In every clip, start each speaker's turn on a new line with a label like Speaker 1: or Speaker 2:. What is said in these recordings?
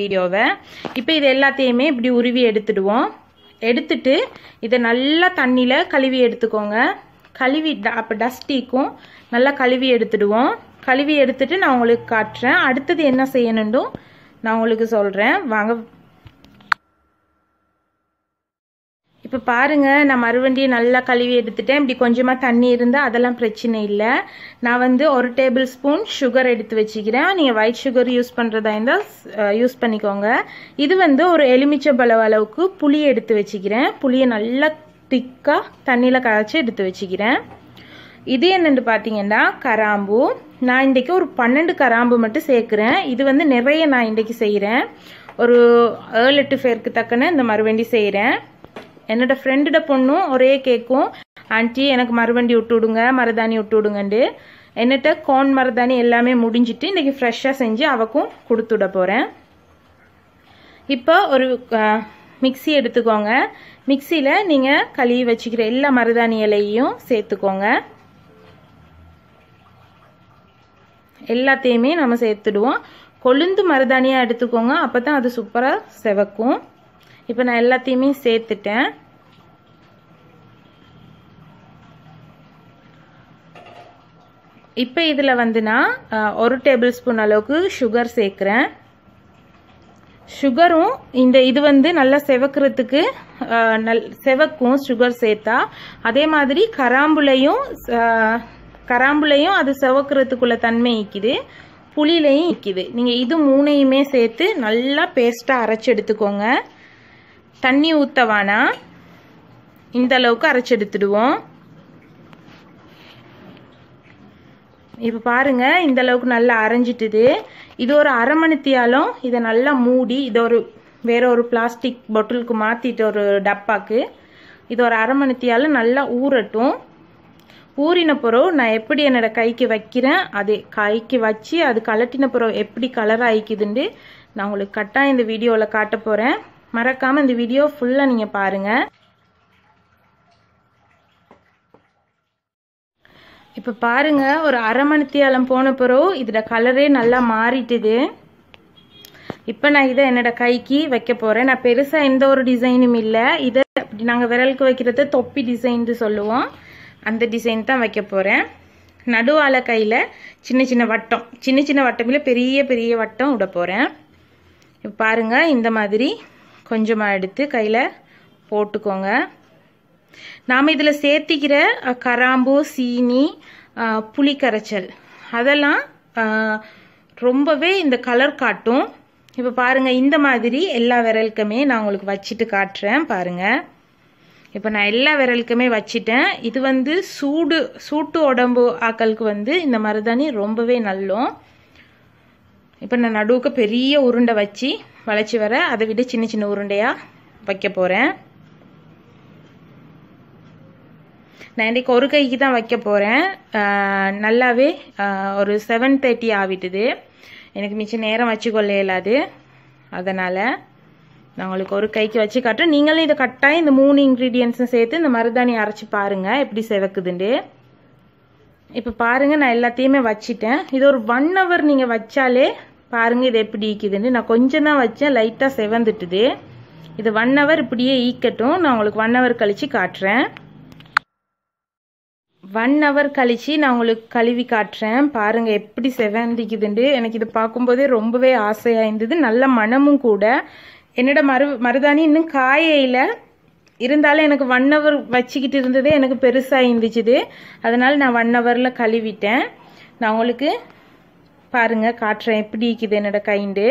Speaker 1: வீடியோவை இப்போ இது எல்லாத்தையுமே இப்படி உருவி எடுத்துடுவோம் எடுத்துட்டு இதை நல்லா தண்ணியில் கழுவி எடுத்துக்கோங்க கழுவி அப்போ டஸ்டிக்கும் நல்லா கழுவி எடுத்துடுவோம் கழுவி எடுத்துட்டு நான் உங்களுக்கு காட்டுறேன் அடுத்தது என்ன செய்யணுண்டும் நான் உங்களுக்கு சொல்கிறேன் வாங்க இப்போ பாருங்கள் நான் மறுவண்டியை நல்லா கழுவி எடுத்துட்டேன் இப்படி கொஞ்சமாக தண்ணி இருந்தால் அதெல்லாம் பிரச்சனை இல்லை நான் வந்து ஒரு டேபிள் ஸ்பூன் சுகர் எடுத்து வச்சுக்கிறேன் நீங்கள் ஒயிட் சுகர் யூஸ் பண்ணுறதா இருந்தால் யூஸ் பண்ணிக்கோங்க இது வந்து ஒரு எலுமிச்சம்பழம் அளவுக்கு புளி எடுத்து வச்சுக்கிறேன் புளியை நல்லா திக்காக தண்ணியில் கரைச்சி எடுத்து வச்சுக்கிறேன் இது என்னென்னு பார்த்தீங்கன்னா கராம்பு நான் இன்றைக்கி ஒரு பன்னெண்டு கராம்பு மட்டும் சேர்க்குறேன் இது வந்து நிறைய நான் இன்றைக்கி செய்கிறேன் ஒரு ஏழு எட்டு பேருக்கு தக்கன இந்த மறுவண்டி செய்கிறேன் என்னோட ஃப்ரெண்டோட பொண்ணும் ஒரே கேட்கும் ஆன்ட்டி எனக்கு மறுவண்டி விட்டு விடுங்க மருதாணி விட்டு விடுங்கண்டு என்னட்ட கோன் மருதாணி எல்லாமே முடிஞ்சிட்டு இன்றைக்கி ஃப்ரெஷ்ஷாக செஞ்சு அவக்கும் கொடுத்துட போகிறேன் இப்போ ஒரு மிக்சி எடுத்துக்கோங்க மிக்சியில் நீங்கள் கழுவி வச்சுக்கிற எல்லா மருதாணி இலையையும் சேர்த்துக்கோங்க எல்லாத்தையுமே நம்ம சேர்த்துடுவோம் கொழுந்து மருதாணியாக எடுத்துக்கோங்க அப்போ தான் அது சூப்பராக செவக்கும் இப்போ நான் எல்லாத்தையுமே சேர்த்துட்டேன் இப்போ இதில் வந்து நான் ஒரு டேபிள் ஸ்பூன் அளவுக்கு சுகர் சேர்க்குறேன் சுகரும் இந்த இது வந்து நல்லா செவக்கிறதுக்கு நல் செவக்கும் சுகர் சேர்த்தா அதே மாதிரி கராம்புலையும் கராம்புலையும் அது செவக்கிறதுக்குள்ள தன்மை நிற்கிது புளிலையும் நிற்கிது நீங்கள் இது மூணையுமே சேர்த்து நல்லா பேஸ்ட்டாக அரைச்சி எடுத்துக்கோங்க தண்ணி ஊற்றவானா இந்த அளவுக்கு அரைச்சி எடுத்துடுவோம் இப்போ பாருங்கள் இந்த அளவுக்கு நல்லா அரைஞ்சிட்டுது இது ஒரு அரை மணித்தியாலும் இதை நல்லா மூடி இதை ஒரு வேற ஒரு பிளாஸ்டிக் பொட்டிலுக்கு மாற்றிட்டு ஒரு டப்பாக்கு இது ஒரு அரை மணித்தியாலும் நல்லா ஊறட்டும் ஊறின பிறகு நான் எப்படி என்னோட கைக்கு வைக்கிறேன் அது கைக்கு வச்சு அது கலட்டின பிறகு எப்படி கலர் ஆயிக்குதுண்டு நான் உங்களுக்கு கட்டாயம் இந்த வீடியோவில் காட்ட போகிறேன் மறக்காமல் இந்த வீடியோ ஃபுல்லாக நீங்கள் பாருங்கள் இப்போ பாருங்கள் ஒரு அரை மணித்தியாலம் போன பிறகு இதில் கலரே நல்லா மாறிட்டுது இப்போ நான் இதை என்னோட கைக்கு வைக்க போகிறேன் நான் பெருசாக எந்த ஒரு டிசைனும் இல்லை இதை நாங்கள் விரலுக்கு வைக்கிறது தொப்பி டிசைன் சொல்லுவோம் அந்த டிசைன் தான் வைக்க போகிறேன் நடுவால கையில் சின்ன சின்ன வட்டம் சின்ன சின்ன வட்டமில்ல பெரிய பெரிய வட்டம் விட போகிறேன் இப்போ பாருங்கள் இந்த மாதிரி கொஞ்சமாக எடுத்து கையில் போட்டுக்கோங்க நாம் இதில் சேர்த்திக்கிற கராம்பு சீனி புளி கரைச்சல் அதெல்லாம் ரொம்பவே இந்த கலர் காட்டும் இப்போ பாருங்கள் இந்த மாதிரி எல்லா விரலுக்குமே நான் உங்களுக்கு வச்சுட்டு காட்டுறேன் பாருங்கள் இப்போ நான் எல்லா விரலுக்குமே வச்சிட்டேன் இது வந்து சூடு சூட்டு உடம்பு ஆக்களுக்கு வந்து இந்த மருதாணி ரொம்பவே நல்லும் இப்போ நான் நடுவுக்கு பெரிய உருண்டை வச்சு வளைச்சி வர அதை விட சின்ன சின்ன உருண்டையாக வைக்க போகிறேன் நான் இன்றைக்கு ஒரு கைக்கு தான் வைக்க போகிறேன் நல்லாவே ஒரு செவன் தேர்ட்டி ஆகிட்டுது எனக்கு மிச்சம் நேரம் வச்சுக்கொள்ள இயலாது அதனால் நான் உங்களுக்கு ஒரு கைக்கு வச்சு காட்டுறேன் நீங்களும் இதை கட்டாயம் இந்த மூணு இன்க்ரீடியன்ஸும் சேர்த்து இந்த மருதாணி அரைச்சி பாருங்கள் எப்படி செவக்குதுண்டு இப்போ பாருங்கள் நான் எல்லாத்தையுமே வச்சிட்டேன் இது ஒரு ஒன் ஹவர் நீங்கள் வச்சாலே பாருங்கள் இது எப்படி ஈக்குதுன்னு நான் கொஞ்சம் தான் வச்சேன் லைட்டாக செவந்துட்டுது இது ஒன் ஹவர் இப்படியே ஈக்கட்டும் நான் உங்களுக்கு ஒன் ஹவர் கழித்து காட்டுறேன் ஒன் ஹவர் கழித்து நான் உங்களுக்கு கழுவி காட்டுறேன் பாருங்கள் எப்படி செவந்திக்குதுண்டு எனக்கு இது பார்க்கும்போதே ரொம்பவே ஆசையாக இருந்தது நல்ல மனமும் கூட என்னோட மரு மருதாணி இன்னும் காயையில் இருந்தாலும் எனக்கு ஒன் ஹவர் வச்சுக்கிட்டு இருந்ததே எனக்கு பெருசாக இருந்துச்சுது அதனால் நான் ஒன் ஹவரில் கழுவிட்டேன் நான் உங்களுக்கு பாருங்கள் காட்டுறேன் எப்படி இருக்குது என்னோட கைண்டு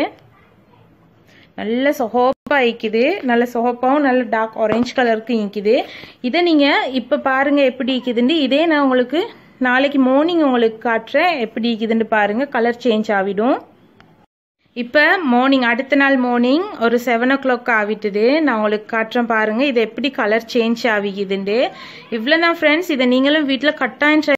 Speaker 1: நல்ல சொகோ சோப்பாக இக்குது நல்ல சோப்பாவும் நல்ல டார்க் ஆரஞ்சு கலருக்கு இக்குது இதை நீங்கள் இப்போ பாருங்கள் எப்படி இக்குதுன்னு இதே நான் உங்களுக்கு நாளைக்கு மார்னிங் உங்களுக்கு காட்டுறேன் எப்படி இக்குதுன்னு பாருங்கள் கலர் சேஞ்ச் ஆகிடும் இப்போ மார்னிங் அடுத்த நாள் மார்னிங் ஒரு செவன் ஓ கிளாக் ஆகிட்டுது நான் உங்களுக்கு காட்டுறேன் பாருங்கள் இதை எப்படி கலர் சேஞ்ச் ஆகிக்குதுண்டு இவ்வளோ தான் ஃப்ரெண்ட்ஸ் இதை நீங்களும் வீட்டில் கட்டாயின்ற